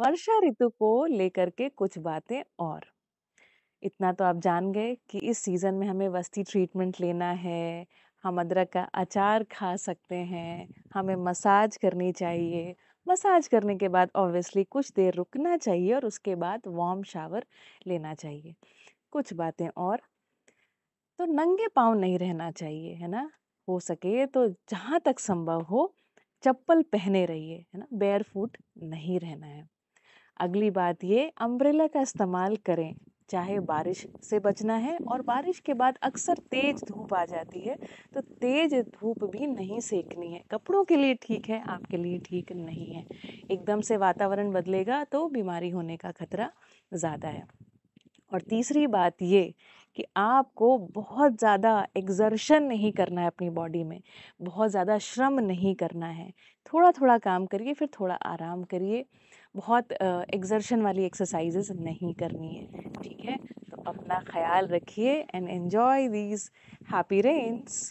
वर्षा ऋतु को लेकर के कुछ बातें और इतना तो आप जान गए कि इस सीज़न में हमें वस्ती ट्रीटमेंट लेना है हम अदरक का अचार खा सकते हैं हमें मसाज करनी चाहिए मसाज करने के बाद ऑब्वियसली कुछ देर रुकना चाहिए और उसके बाद वार्म शावर लेना चाहिए कुछ बातें और तो नंगे पाँव नहीं रहना चाहिए है ना हो सके तो जहाँ तक संभव हो चप्पल पहने रहिए है ना बेयर फूट नहीं रहना है अगली बात ये अम्ब्रेला का इस्तेमाल करें चाहे बारिश से बचना है और बारिश के बाद अक्सर तेज़ धूप आ जाती है तो तेज़ धूप भी नहीं सेकनी है कपड़ों के लिए ठीक है आपके लिए ठीक नहीं है एकदम से वातावरण बदलेगा तो बीमारी होने का खतरा ज़्यादा है और तीसरी बात ये कि आपको बहुत ज़्यादा एग्जर्शन नहीं करना है अपनी बॉडी में बहुत ज़्यादा श्रम नहीं करना है थोड़ा थोड़ा काम करिए फिर थोड़ा आराम करिए बहुत एग्जर्शन वाली एक्सरसाइज नहीं करनी है ठीक है तो अपना ख्याल रखिए and enjoy these happy Reigns